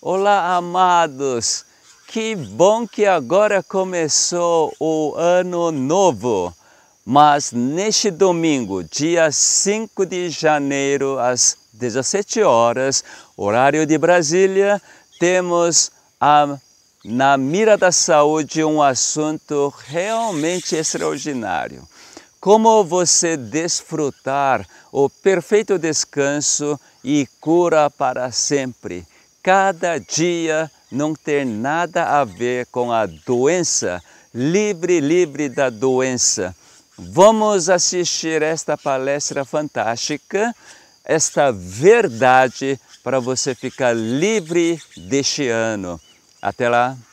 Olá, amados! Que bom que agora começou o ano novo! Mas neste domingo, dia 5 de janeiro, às 17 horas, horário de Brasília, temos a, na mira da saúde um assunto realmente extraordinário. Como você desfrutar o perfeito descanso e cura para sempre cada dia não ter nada a ver com a doença, livre, livre da doença. Vamos assistir esta palestra fantástica, esta verdade, para você ficar livre deste ano. Até lá!